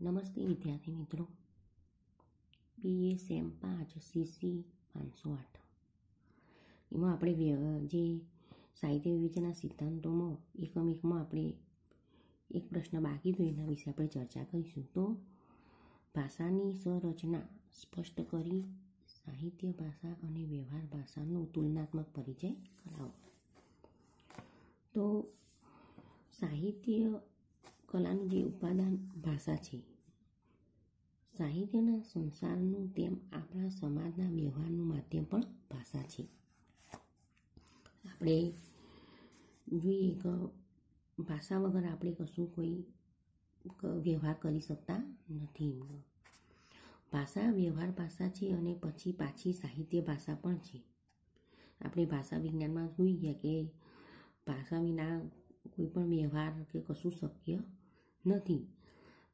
નમસ્તે વિદ્યાર્થી મિત્રો બી બીએસએમ પાંચ સીસી પાંચસો આઠ એમાં આપણે જે સાહિત્ય વિવેચના સિદ્ધાંતોમાં એકમ એકમાં આપણે એક પ્રશ્ન બાકી તો એના વિશે આપણે ચર્ચા કરીશું તો ભાષાની સંરચના સ્પષ્ટ કરી સાહિત્ય ભાષા અને વ્યવહાર ભાષાનો તુલનાત્મક પરિચય કરાવો તો સાહિત્ય કલાનું જે ઉપાદાન ભાષા છે સાહિત્યના સંસારનું તેમ આપણા સમાજના વ્યવહારનું માધ્યમ પણ ભાષા છે આપણે જોઈએ કે ભાષા વગર આપણે કશું કોઈ વ્યવહાર કરી શકતા નથી ભાષા વ્યવહાર ભાષા છે અને પછી પાછી સાહિત્ય ભાષા પણ છે આપણે ભાષા વિજ્ઞાનમાં જોઈ ગયા કે ભાષા વિના કોઈ પણ વ્યવહાર કે કશું શક્ય નથી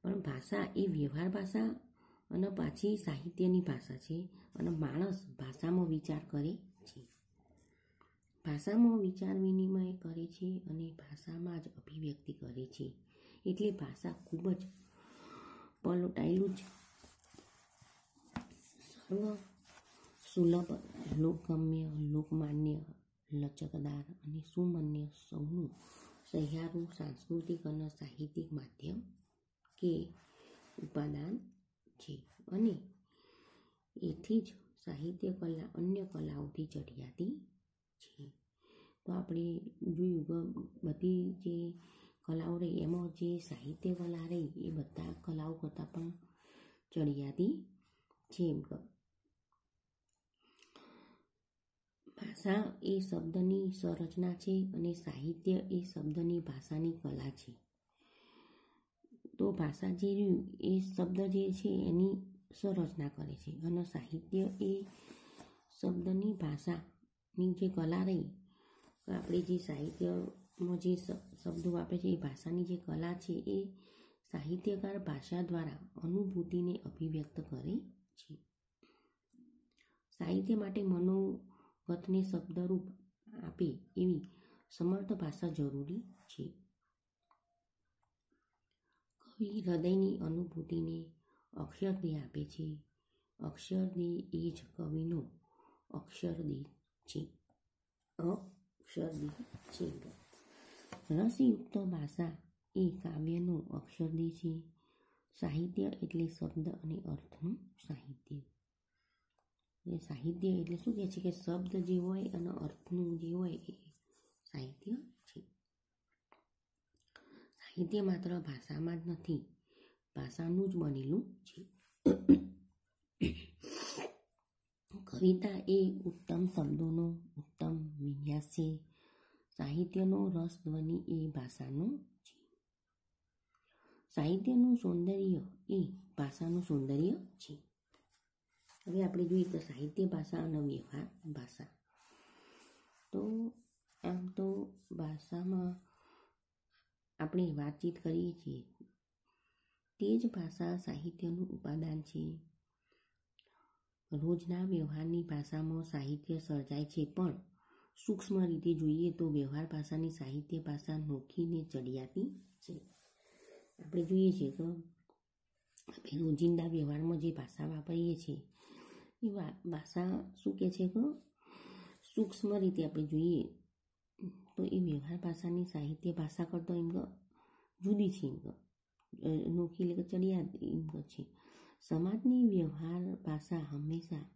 પણ ભાષા એ વ્યવહાર ભાષા અને પાછી સાહિત્યની ભાષા છે અને માણસ ભાષામાં વિચાર કરે છે ભાષામાં વિચાર વિનિમય કરે છે અને ભાષામાં જ અભિવ્યક્તિ કરે છે એટલે ભાષા ખૂબ જ પલોટાયેલું જ સર્વ સુલભ લોકગમ્ય લોકમાન્ય લચકદાર અને સુમન્ય સૌનું સહ્યારું સાંસ્કૃતિક અને સાહિત્યિક માધ્યમ કે ઉપાદાન છે અને એથી જ સાહિત્ય કલા અન્ય કલાઓથી ચડિયાતી છે તો આપણે જોયું કે બધી જે કલાઓ રહી એમાં જે સાહિત્ય કલા રહી એ બધા કલાઓ કરતાં પણ ચડિયાતી છે એમ ભાષા એ શબ્દની સંરચના છે અને સાહિત્ય એ શબ્દની ભાષાની કલા છે તો ભાષા જે એ શબ્દ જે છે એની સંરચના કરે છે અને સાહિત્ય એ શબ્દની ભાષાની જે કલા રહી આપણે જે સાહિત્યમાં જે શબ્દો વાપરે છે એ ભાષાની જે કલા છે એ સાહિત્યકાર ભાષા દ્વારા અનુભૂતિને અભિવ્યક્ત કરે છે સાહિત્ય માટે મનો પથને શબ્દરૂપ આપે એવી સમર્થ ભાષા જરૂરી છે કવિ હૃદયની અનુભૂતિને અક્ષરદેહ આપે છે અક્ષરદેહ એ જ કવિનો અક્ષરદેહ છે અક્ષરદેહ છે રસયુક્ત ભાષા એ કાવ્યનો અક્ષરદેહ છે સાહિત્ય એટલે શબ્દ અને અર્થનું સાહિત્ય ને સાહિત્ય એટલે શું કહે છે કે શબ્દ જે હોય અને અર્થનું જે હોય એ સાહિત્ય છે સાહિત્ય માત્ર ભાષામાં જ નથી ભાષાનું જ બનેલું છે કવિતા એ ઉત્તમ શબ્દોનો ઉત્તમ વિન્યાસ છે સાહિત્યનો રસ ધ્વનિ એ ભાષાનો છે સાહિત્યનું સૌંદર્ય એ ભાષાનું સૌંદર્ય છે હવે આપણે જોઈએ તો સાહિત્ય ભાષા અને વ્યવહાર ભાષા તો આમ તો ભાષામાં આપણે વાતચીત કરીએ છીએ તે જ ભાષા સાહિત્યનું ઉપાદાન છે રોજના વ્યવહારની ભાષામાં સાહિત્ય સર્જાય છે પણ સૂક્ષ્મ રીતે જોઈએ તો વ્યવહાર ભાષાની સાહિત્ય ભાષા નોખીને ચડિયાતી છે આપણે જોઈએ છીએ તો આપણે રોજિંદા વ્યવહારમાં જે ભાષા વાપરીએ છીએ એવા ભાષા શું કહે છે કે સૂક્ષ્મ રીતે આપણે જોઈએ તો એ વ્યવહાર ભાષાની સાહિત્ય ભાષા કરતો એમ જુદી છે એમ અનોખી એટલે ચડિયાત એમ છે સમાજની વ્યવહાર ભાષા હંમેશા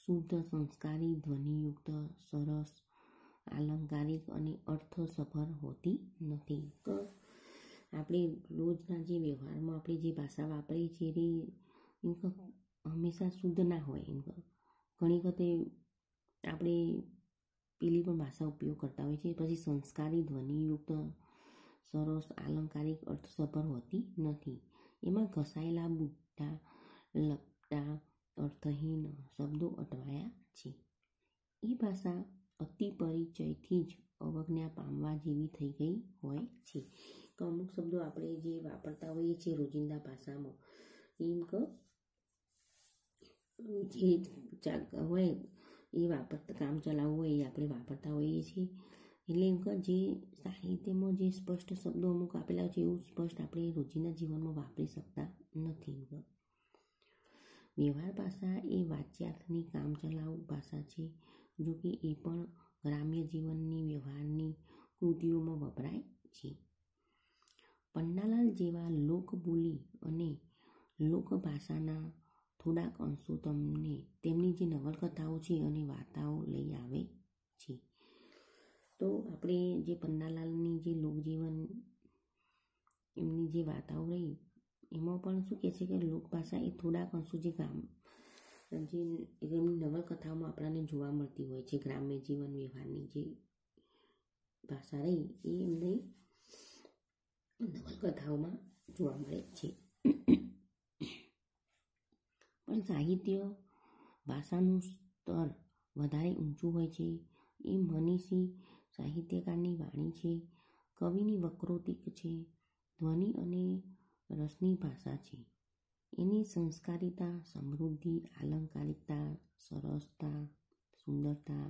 શુદ્ધ સંસ્કારી ધ્વનિયુક્ત સરસ આલંકારિક અને અર્થસભર હોતી નથી તો આપણે રોજના જે વ્યવહારમાં આપણે જે ભાષા વાપરીએ છીએ એ હંમેશા શુદ્ધ ના હોય એમ ઘણી વખતે આપણે પેલી પણ ભાષા ઉપયોગ કરતા હોય છે પછી સંસ્કારી ધ્વનિયુક્ત સરસ આલંકારિક અર્થસભર હોતી નથી એમાં ઘસાયેલા બુટ્ટા લપટા અર્થહીન શબ્દો અટવાયા છે એ ભાષા અતિ પરિચયથી જ અવજ્ઞા પામવા જેવી થઈ ગઈ હોય છે અમુક શબ્દો આપણે જે વાપરતા હોઈએ છીએ રોજિંદા ભાષામાં એમ કે જે હોય એ વાપર કામ ચલાવવું હોય એ આપણે વાપરતા હોઈએ છીએ એટલે એમ કે જે સાહિત્યમાં જે સ્પષ્ટ શબ્દો અમુક આપેલા છે એવું સ્પષ્ટ આપણે રોજિંદા જીવનમાં વાપરી શકતા નથી વ્યવહાર ભાષા એ વાચ્યાર્થની કામચલાઉ ભાષા છે જો કે એ પણ ગ્રામ્ય જીવનની વ્યવહારની કૃતિઓમાં વપરાય છે પન્નાલાલ જેવા લોકબોલી અને લોકભાષાના થોડાક અંશો તમને તેમની જે નવલકથાઓ છે અને વાર્તાઓ લઈ આવે છે તો આપણે જે પન્નાલાલની જે લોકજીવન એમની જે વાર્તાઓ રહી એમાં પણ શું કહે છે કે લોકભાષા એ થોડાક અંશો જે ગામ જે એમની નવલકથાઓમાં આપણને જોવા મળતી હોય છે ગ્રામ્ય જીવન વ્યવહારની જે ભાષા રહી એ એમની નવલકથાઓમાં જોવા મળે છે પણ સાહિત્ય ભાષાનું સ્તર વધારે ઊંચું હોય છે એ મનીષી સાહિત્યકારની વાણી છે કવિની વક્રોતિક છે ધ્વનિ અને રસની ભાષા છે એની સંસ્કારિતા સમૃદ્ધિ આલંકારિકતા સરસતા સુંદરતા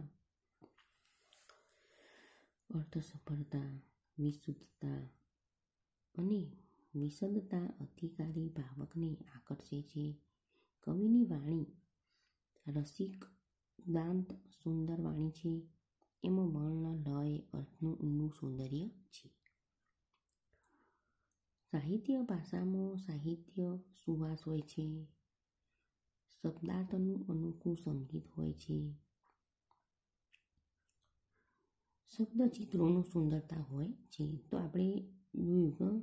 અર્થસફળતા વિશુદ્ધતા અને વિશદતા અધિકારી ભાવકને આકર્ષે છે કવિની વાણી રસિક દાંત સુંદર વાણી છે એમાં વર્ણ લય અર્થનું ઊંડું સૌંદર્ય છે સાહિત્ય ભાષામાં સાહિત્ય સુવાસ હોય છે શબ્દાર્થનું અનુકૂળ સંગીત હોય છે શબ્દ ચિત્રોનું સુંદરતા હોય છે તો આપણે જોયું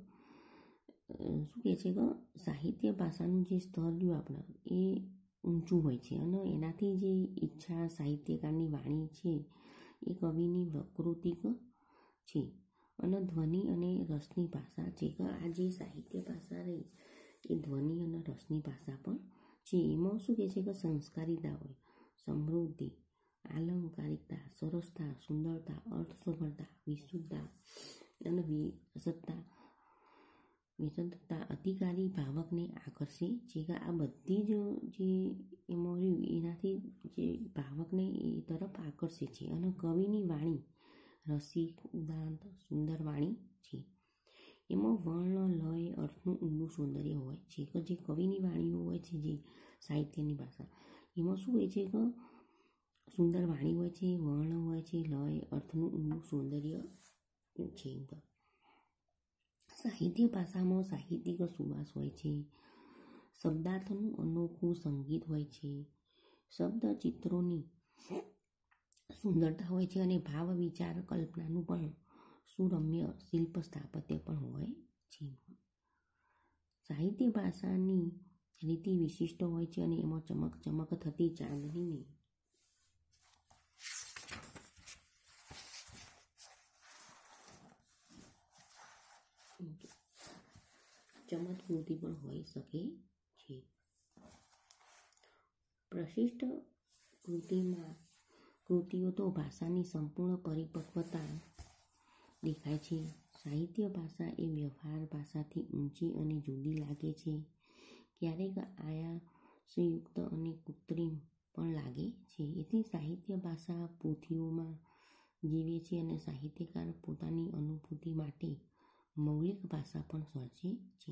શું કહે છે કે સાહિત્ય ભાષાનું જે સ્તર રહ્યું આપણે એ ઊંચું હોય છે અને એનાથી જે ઈચ્છા સાહિત્યકારની વાણી છે એ કવિની વકૃતિક છે અને ધ્વનિ અને રસની ભાષા છે કે આ જે સાહિત્ય ભાષા રહી એ ધ્વનિ અને રસની ભાષા પણ છે એમાં શું કહે છે કે સંસ્કારિતા હોય સમૃદ્ધિ આલંકારિકતા સરસતા સુંદરતા અર્થસભરતા વિશુદ્ધતા અને વિસત્તા વિતંતતા અધિકારી ભાવકને આકર્ષે છે કે આ બધી જ જે એમાં રહ્યું એનાથી જે ભાવકને એ તરફ આકર્ષે છે અને કવિની વાણી રસિક ઉદાંત સુંદર વાણી છે એમાં વર્ણ લય અર્થનું ઊંડું સૌંદર્ય હોય છે કે જે કવિની વાણીઓ હોય છે જે સાહિત્યની ભાષા એમાં શું હોય છે કે સુંદર વાણી હોય છે વર્ણ હોય છે લય અર્થનું ઊંડું સૌંદર્ય છે અંદર સાહિત્ય ભાષામાં સાહિત્યિક સુવાસ હોય છે શબ્દાર્થનું અનોખું સંગીત હોય છે શબ્દ ચિત્રોની સુંદરતા હોય છે અને ભાવ વિચાર કલ્પનાનું પણ સુરમ્ય શિલ્પ સ્થાપત્ય પણ હોય છે સાહિત્ય ભાષાની રીતિ વિશિષ્ટ હોય છે અને એમાં ચમક ચમક થતી ચાંદનીની ચમત્કૃતિ પણ હોઈ શકે છે પ્રશિષ્ટ કૃતિમાં કૃતિઓ તો ભાષાની સંપૂર્ણ પરિપક્વતા દેખાય છે સાહિત્ય ભાષા એ વ્યવહાર ભાષાથી ઊંચી અને જુદી લાગે છે ક્યારેક આયા આયાસયુક્ત અને કૃત્રિમ પણ લાગે છે એથી સાહિત્ય ભાષા પોથીઓમાં જીવે છે અને સાહિત્યકાર પોતાની અનુભૂતિ માટે મૌલિક ભાષા પણ સર્જી છે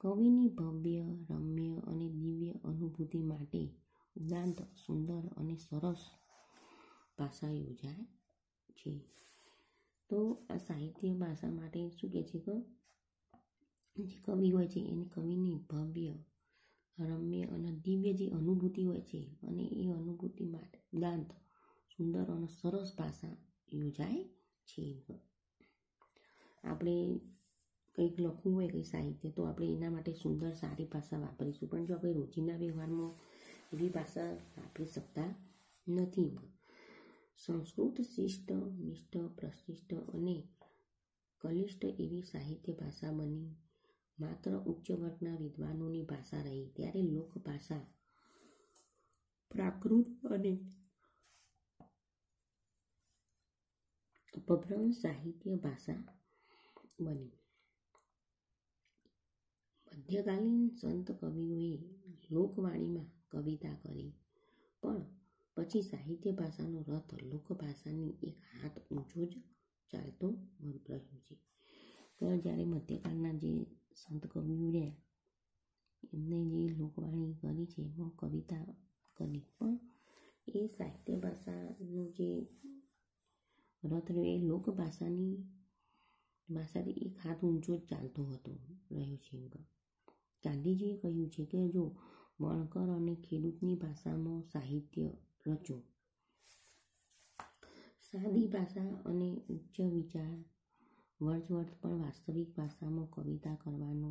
કવિની ભવ્ય રમ્ય અને દિવ્ય અનુભૂતિ માટે ઉદાંત સુંદર અને સરસ ભાષા યોજાય છે તો આ સાહિત્ય ભાષા માટે શું કહે છે કે જે કવિ હોય છે એની કવિની ભવ્ય રમ્ય અને દિવ્ય જે અનુભૂતિ હોય છે અને એ અનુભૂતિ માટે ઉદાંત સુંદર અને સરસ ભાષા યોજાય છે આપણે કંઈક લખવું હોય કંઈ સાહિત્ય તો આપણે એના માટે સુંદર સારી ભાષા વાપરીશું પણ જો આપણે રોજિંદા વ્યવહારમાં એવી ભાષા વાપરી શકતા નથી સંસ્કૃત શિષ્ટ મિષ્ટ પ્રશિષ્ટ અને કલિષ્ઠ એવી સાહિત્ય ભાષા બની માત્ર ઉચ્ચ વર્ગના વિદ્વાનોની ભાષા રહી ત્યારે લોકભાષા પ્રાકૃત અને અપભ્રંશ સાહિત્ય ભાષા બની મધ્યકાલીન સંત કવિઓએ લોકવાણીમાં કવિતા કરી પણ પછી સાહિત્ય ભાષાનો રથ લોકભાષાની એક હાથ ઊંચો જ ચાલતો રહ્યો છે પણ જ્યારે મધ્યકાળના જે સંત કવિઓ રહ્યા એમને જે લોકવાણી કરી છે એમાં કવિતા કરી પણ એ સાહિત્ય ભાષાનું જે રથ રહ્યો એ લોકભાષાની ભાષાથી એક હાથ ઊંચો જ ચાલતો હતો રહ્યો છે ગાંધીજીએ કહ્યું છે કે જો વણકર અને ખેડૂતની ભાષામાં સાહિત્ય રચો સાદી ભાષા અને ઉચ્ચ વિચાર વર્ચવર્થ પણ વાસ્તવિક ભાષામાં કવિતા કરવાનો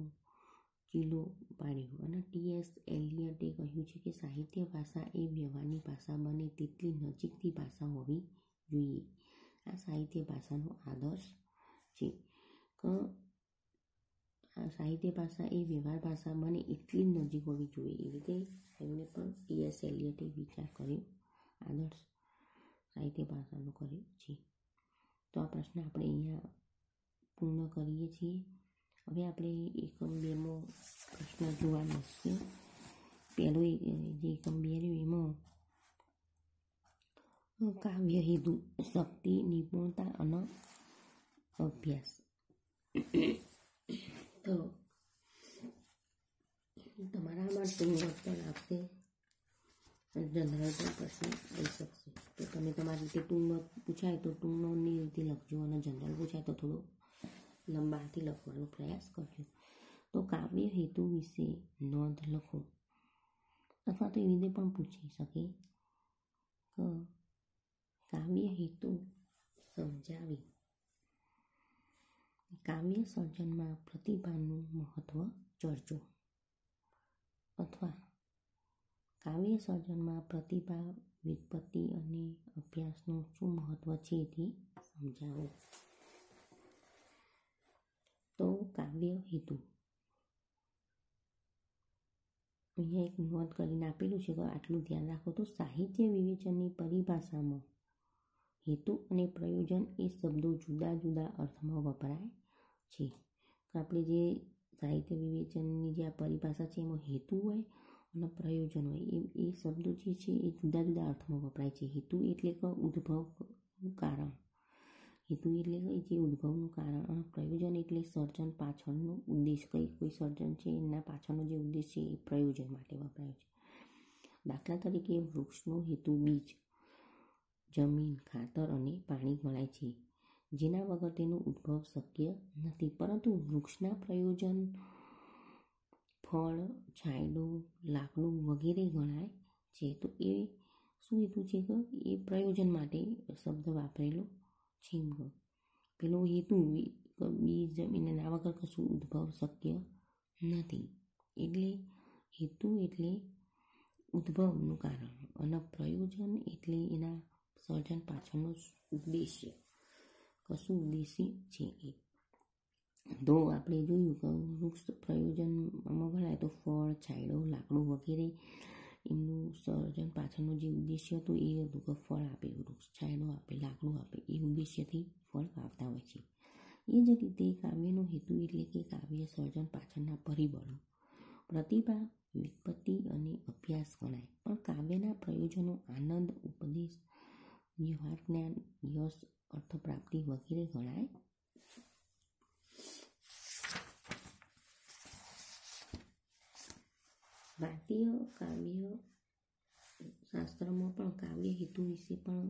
કિલ્લો પાડ્યો અને ટી એસ એલિયટે કહ્યું છે કે સાહિત્ય ભાષા એ વ્યવહારની ભાષા બને તેટલી નજીકથી ભાષા હોવી જોઈએ આ સાહિત્ય ભાષાનો આદર્શ છે સાહિત્ય ભાષા એ વ્યવહાર ભાષા મને એટલી જ નજીક હોવી જોઈએ એ રીતે એમણે પણ ટીએસ એલિયટે વિચાર કર્યો આદર્શ સાહિત્ય ભાષાનો કર્યો છે તો આ પ્રશ્ન આપણે અહીંયા પૂર્ણ કરીએ છીએ હવે આપણે એકમ બેમો પ્રશ્ન જોવાનો છે પહેલો જે એકમ બે રહ્યું એમાં કાવ્ય હેતુ શક્તિ નિપુણતા અને અભ્યાસ તો તમારા માટે હોમવર્ક પણ આપશે જનરલ પણ પ્રશ્ન લઈ શકશે તો તમે તમારી રીતે ટૂંક પૂછાય તો ટૂંકનોની રીતે લખજો અને જનરલ પૂછાય તો થોડો લંબાથી લખવાનો પ્રયાસ કરજો તો કાવ્ય હેતુ વિશે નોંધ લખો અથવા તો એ રીતે પણ પૂછી શકે કાવ્ય હેતુ સમજાવી કાવ્ય સર્જનમાં પ્રતિભાનું મહત્ત્વ ચર્ચો અથવા કાવ્ય સર્જનમાં પ્રતિભા વ્યુત્પત્તિ અને અભ્યાસનું શું મહત્ત્વ છે તે સમજાવો તો કાવ્ય હેતુ અહીંયા એક નોંધ કરીને આપેલું છે તો આટલું ધ્યાન રાખો તો સાહિત્ય વિવેચનની પરિભાષામાં હેતુ અને પ્રયોજન એ શબ્દો જુદા જુદા અર્થમાં વપરાય છે તો આપણે જે સાહિત્ય વિવેચનની જે આ પરિભાષા છે એમાં હેતુ હોય અને પ્રયોજન હોય એ એ શબ્દો જે છે એ જુદા જુદા અર્થમાં વપરાય છે હેતુ એટલે કે ઉદ્ભવનું કારણ હેતુ એટલે કે જે ઉદ્ભવનું કારણ અને પ્રયોજન એટલે સર્જન પાછળનો ઉદ્દેશ કંઈ કોઈ સર્જન છે એના પાછળનો જે ઉદ્દેશ છે એ પ્રયોજન માટે વપરાય છે દાખલા તરીકે વૃક્ષનો હેતુ બીજ જમીન ખાતર અને પાણી મળાય છે જેના વગર તેનો ઉદ્ભવ શક્ય નથી પરંતુ વૃક્ષના પ્રયોજન ફળ છાંયડું લાકડું વગેરે ગણાય છે તો એ શું હેતુ છે કે એ પ્રયોજન માટે શબ્દ વાપરેલો છે પેલો હેતુ બીજ જમીનના વગર કશું ઉદ્ભવ શક્ય નથી એટલે હેતુ એટલે ઉદ્ભવનું કારણ અને પ્રયોજન એટલે એના સર્જન પાછળનો ઉદ્દેશ્ય કશું કસુંબીસી છે એ તો આપણે જોયું કે વૃક્ષ પ્રયોજનમાં ગણાય તો ફળ છાંયડો લાકડું વગેરે એમનું સર્જન પાછળનું જે ઉદ્દેશ્ય હતું એ હતું કે ફળ આપે વૃક્ષ છાંયડો આપે લાકડું આપે એ ઉદ્દેશ્યથી ફળ આપતા હોય છે એ જ રીતે કાવ્યનો હેતુ એટલે કે કાવ્ય સર્જન પાછળના પરિબળો પ્રતિભા વિપત્તિ અને અભ્યાસ ગણાય પણ કાવ્યના પ્રયોજનો આનંદ ઉપદેશ વ્યવહાર જ્ઞાન યશ અર્થ પ્રાપ્તિ વગેરે ગણાય ભારતીય કાવ્ય શાસ્ત્રમાં પણ કાવ્ય હેતુ વિશે પણ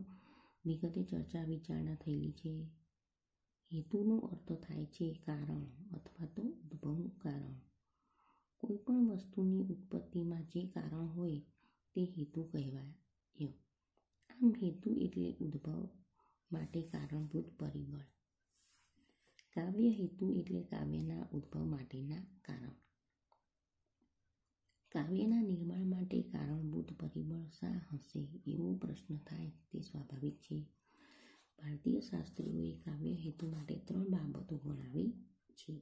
વિગતે ચર્ચા વિચારણા થયેલી છે હેતુનો અર્થ થાય છે કારણ અથવા તો ઉદ્ભવનું કારણ કોઈ પણ વસ્તુની ઉત્પત્તિમાં જે કારણ હોય તે હેતુ કહેવાય આમ હેતુ એટલે ઉદ્ભવ માટે કારણભૂત પરિબળ કાવ્ય હેતુ એટલે કાવ્યના ઉદ્ભવ માટેના કારણ કાવ્યના નિર્માણ માટે કારણભૂત પરિબળ શા હશે એવો પ્રશ્ન થાય તે સ્વાભાવિક છે ભારતીય શાસ્ત્રીઓએ કાવ્ય હેતુ માટે ત્રણ બાબતો ગણાવી છે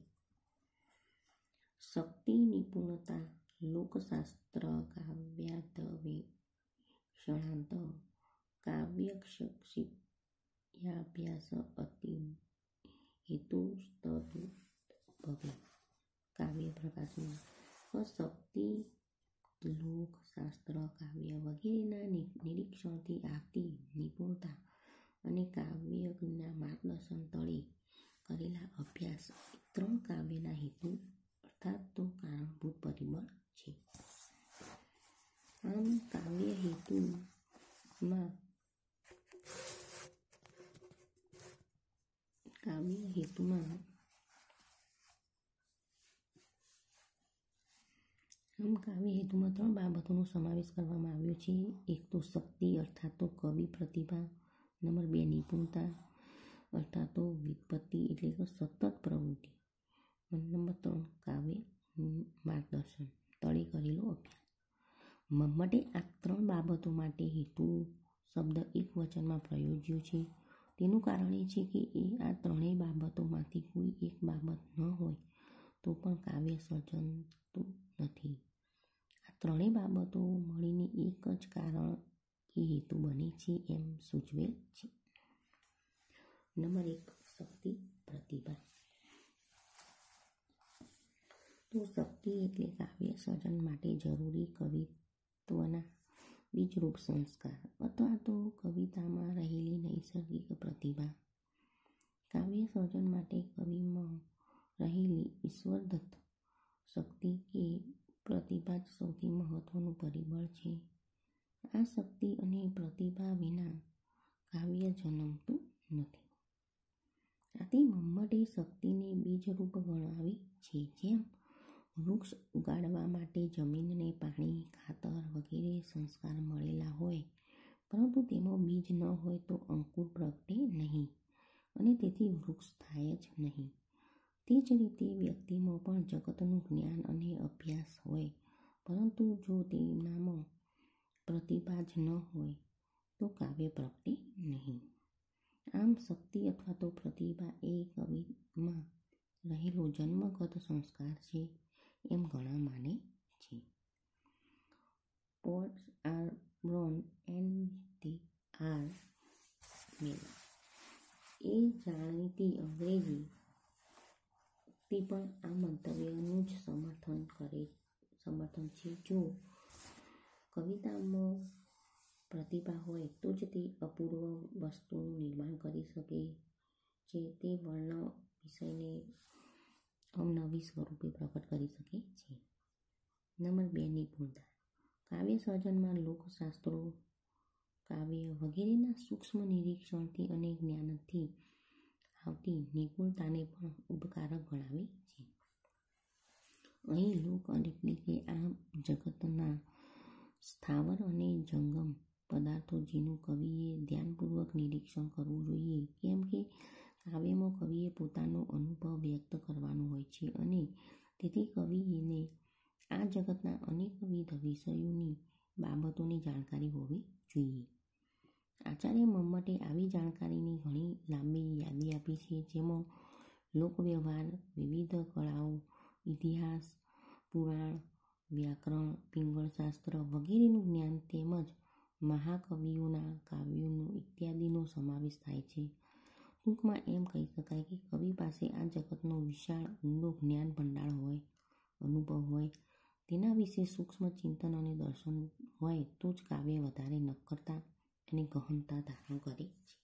શક્તિ નિપુણતા લોકશાસ્ત્ર કાવ્યાત શણાંત કાવ્યક્ષિત ya biasa otim itu stodu bagi kami berkasnya kosokti lu sastra kami ya begini nani nilik soti ati nipulta ane kami ya guna matna sentoli kalilah biasa itu kami nah itu tertu karang bu body am kami ya itu mak કાવ્ય હેતુમાં આમ કાવ્ય હેતુમાં ત્રણ બાબતોનો સમાવેશ કરવામાં આવ્યો છે એક તો શક્તિ અર્થાત તો કવિ પ્રતિભા નંબર બે નિપુણતા અર્થાત તો વ્યુત્પત્તિ એટલે કે સતત પ્રવૃત્તિ અને નંબર ત્રણ કાવ્ય માર્ગદર્શન તળે કરેલો અભ્યાસ મમ્મટે આ ત્રણ બાબતો માટે હેતુ શબ્દ એક વચનમાં પ્રયોજ્યો છે તેનું કારણ એ છે કે એ આ ત્રણેય બાબતોમાંથી કોઈ એક બાબત ન હોય તો પણ કાવ્ય સર્જનતું નથી આ ત્રણેય બાબતો મળીને એક જ કારણ કે હેતુ બને છે એમ સૂચવે છે નંબર એક શક્તિ પ્રતિભા તો શક્તિ એટલે કાવ્ય સર્જન માટે જરૂરી કવિત્વના બીજરૂપ સંસ્કાર અથવા તો કવિતામાં રહેલી નૈસર્ગિક પ્રતિભા કાવ્ય સર્જન માટે કવિમાં રહેલી ઈશ્વરદત્ત શક્તિ કે પ્રતિભા જ સૌથી મહત્વનું પરિબળ છે આ શક્તિ અને પ્રતિભા વિના કાવ્ય જન્મતું નથી આથી મમ્મટે શક્તિને બીજરૂપ ગણાવી છે જેમ વૃક્ષ ઉગાડવા માટે જમીનને પાણી ખાતર વગેરે સંસ્કાર મળેલા હોય પરંતુ તેમાં બીજ ન હોય તો અંકુર પ્રગટે નહીં અને તેથી વૃક્ષ થાય જ નહીં તે જ રીતે વ્યક્તિમાં પણ જગતનું જ્ઞાન અને અભ્યાસ હોય પરંતુ જો તેમનામાં પ્રતિભા જ ન હોય તો કાવ્ય પ્રગટે નહીં આમ શક્તિ અથવા તો પ્રતિભા એ કવિમાં રહેલો જન્મગત સંસ્કાર છે એમ ઘણા માને છે poets are born and they are made એ જાણીતી અંગ્રેજી તે પણ આ મંતવ્યનું જ સમર્થન કરે સમર્થન છે જો કવિતામાં પ્રતિભા હોય તો જ તે અપૂર્વ વસ્તુનું નિર્માણ કરી શકે છે તે વર્ણ વિષયને આમ નવી સ્વરૂપે પ્રગટ કરી શકે છે નંબર બે નિપુણતા કાવ્ય સર્જનમાં લોકશાસ્ત્રો કાવ્ય વગેરેના સૂક્ષ્મ નિરીક્ષણથી અને જ્ઞાનથી આવતી નિપુણતાને પણ ઉપકારક ગણાવે છે અહીં લોક એટલે કે આ જગતના સ્થાવર અને જંગમ પદાર્થો જેનું કવિએ ધ્યાનપૂર્વક નિરીક્ષણ કરવું જોઈએ કેમ કે કાવ્યમાં કવિએ પોતાનો અનુભવ વ્યક્ત કરવાનો હોય છે અને તેથી કવિને આ જગતના અનેકવિધ વિષયોની બાબતોની જાણકારી હોવી જોઈએ આચાર્ય મમ્મટે આવી જાણકારીની ઘણી લાંબી યાદી આપી છે જેમાં લોકવ્યવહાર વિવિધ કળાઓ ઇતિહાસ પુરાણ વ્યાકરણ પિંગળશાસ્ત્ર વગેરેનું જ્ઞાન તેમજ મહાકવિઓના કાવ્યોનો ઇત્યાદિનો સમાવેશ થાય છે ટૂંકમાં એમ કહી શકાય કે કવિ પાસે આ જગતનો વિશાળ ઊંડો જ્ઞાન ભંડાર હોય અનુભવ હોય તેના વિશે સૂક્ષ્મ ચિંતન અને દર્શન હોય તો જ કાવ્ય વધારે નક્કરતા અને ગહનતા ધારણ કરે છે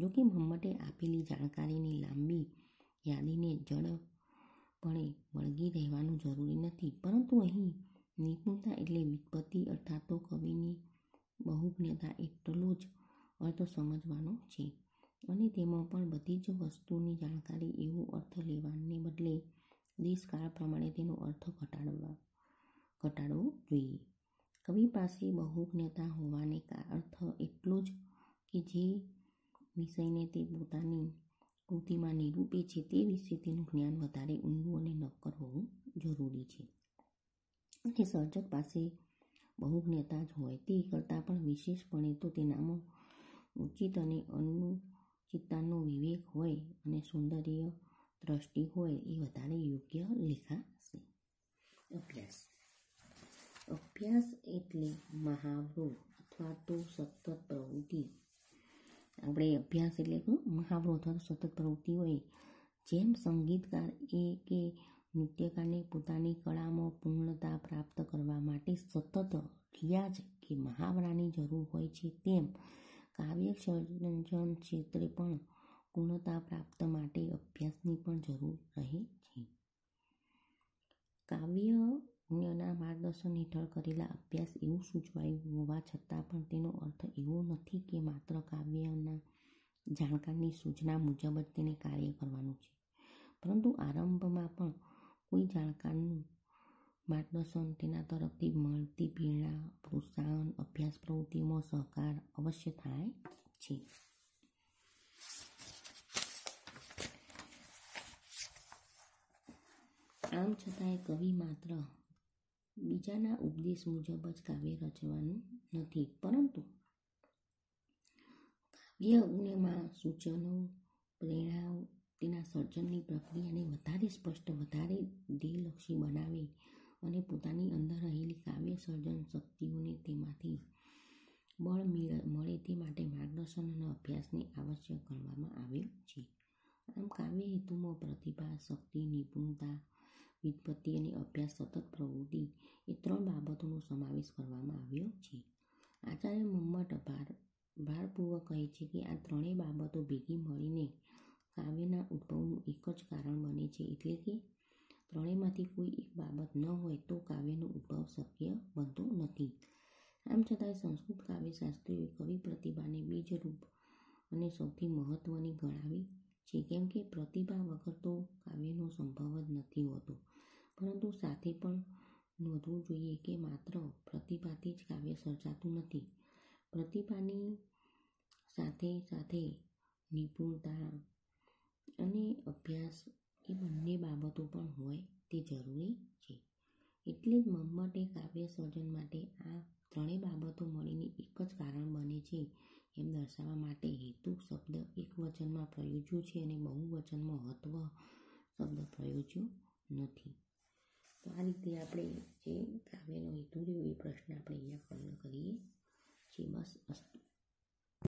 જોકે મહમ્મટે આપેલી જાણકારીની લાંબી યાદીને જડપણે વળગી રહેવાનું જરૂરી નથી પરંતુ અહીં નિપુણતા એટલે વિપત્તિ અર્થાત તો કવિની બહુજ્ઞતા એટલો જ અર્થ સમજવાનો છે અને તેમાં પણ બધી જ વસ્તુની જાણકારી એવું અર્થ લેવાને બદલે દેશકાળ પ્રમાણે તેનો અર્થ ઘટાડવા ઘટાડવો જોઈએ કવિ પાસે બહુજ્ઞતા હોવાને અર્થ એટલો જ કે જે વિષયને તે પોતાની કૃતિમાં નિરૂપે છે તે વિશે તેનું જ્ઞાન વધારે ઊંડું અને નક્કર હોવું જરૂરી છે અને સર્જક પાસે બહુજ્ઞતા જ હોય તે કરતાં પણ વિશેષપણે તો તેનામાં ઉચિત અને અનુ ચિત્તાનો વિવેક હોય અને સૌંદર્ય દ્રષ્ટિ હોય એ વધારે યોગ્ય લેખાશે અભ્યાસ અભ્યાસ એટલે મહાવરો અથવા તો સતત પ્રવૃત્તિ આપણે અભ્યાસ એટલે મહાવરો અથવા તો સતત પ્રવૃત્તિ હોય જેમ સંગીતકાર એ કે નૃત્યકારને પોતાની કળામાં પૂર્ણતા પ્રાપ્ત કરવા માટે સતત રિયાજ કે મહાવરાની જરૂર હોય છે તેમ કાવ્ય ક્ષેત્રે પણ પૂર્ણતા પ્રાપ્ત માટે અભ્યાસની પણ જરૂર રહે છે કાવ્યના માર્ગદર્શન હેઠળ કરેલા અભ્યાસ એવું સૂચવાયું હોવા છતાં પણ તેનો અર્થ એવો નથી કે માત્ર કાવ્યના જાણકારની સૂચના મુજબ જ તેને કાર્ય કરવાનું છે પરંતુ આરંભમાં પણ કોઈ જાણકારનું માર્ગદર્શન તેના તરફથી મળતી પ્રેરણા પ્રોત્સાહન અભ્યાસ પ્રવૃત્તિમાં સહકાર અવશ્ય થાય છે આમ છતાંય કવિ માત્ર બીજાના ઉપદેશ મુજબ જ કાવ્ય રચવાનું નથી પરંતુ કાવ્ય અગ્નિમાં સૂચનો પ્રેરણાઓ તેના સર્જનની પ્રક્રિયાને વધારે સ્પષ્ટ વધારે ધ્યેયલક્ષી બનાવી અને પોતાની અંદર રહેલી કાવ્ય સર્જન શક્તિઓને તેમાંથી બળ મળે તે માટે માર્ગદર્શન અને અભ્યાસને આવશ્યક ગણવામાં આવે છે આમ કાવ્ય હેતુમાં પ્રતિભા શક્તિ નિપુણતા વ્યુત્પત્તિ અને અભ્યાસ સતત પ્રવૃત્તિ એ ત્રણ બાબતોનો સમાવેશ કરવામાં આવ્યો છે આચાર્ય મમ્મટ ભાર ભારપૂર્વક કહે છે કે આ ત્રણેય બાબતો ભેગી મળીને કાવ્યના ઉદ્ભવનું એક જ કારણ બને છે એટલે કે ત્રણેયમાંથી કોઈ એક બાબત ન હોય તો કાવ્યનો ઉદ્ભવ શક્ય બનતો નથી આમ છતાંય સંસ્કૃત કાવ્યશાસ્ત્રીઓએ કવિ પ્રતિભાને બીજરૂપ અને સૌથી મહત્ત્વની ગણાવી છે કેમ કે પ્રતિભા વગર તો કાવ્યનો સંભવ જ નથી હોતો પરંતુ સાથે પણ નોંધવું જોઈએ કે માત્ર પ્રતિભાથી જ કાવ્ય સર્જાતું નથી પ્રતિભાની સાથે સાથે નિપુણતા અને અભ્યાસ એ બંને બાબતો પણ હોય તે જરૂરી છે એટલે જ મમ્મટે કાવ્ય સર્જન માટે આ ત્રણેય બાબતો મળીને એક જ કારણ બને છે એમ દર્શાવવા માટે હેતુ શબ્દ એક વચનમાં પ્રયોજ્યો છે અને બહુવચનમાં હત્વ શબ્દ પ્રયોજ્યો નથી તો આ રીતે આપણે જે કાવ્યનો હેતુ રહ્યો એ પ્રશ્ન આપણે અહીંયા પૂર્ણ કરીએ છીએ બસ અસ્તુ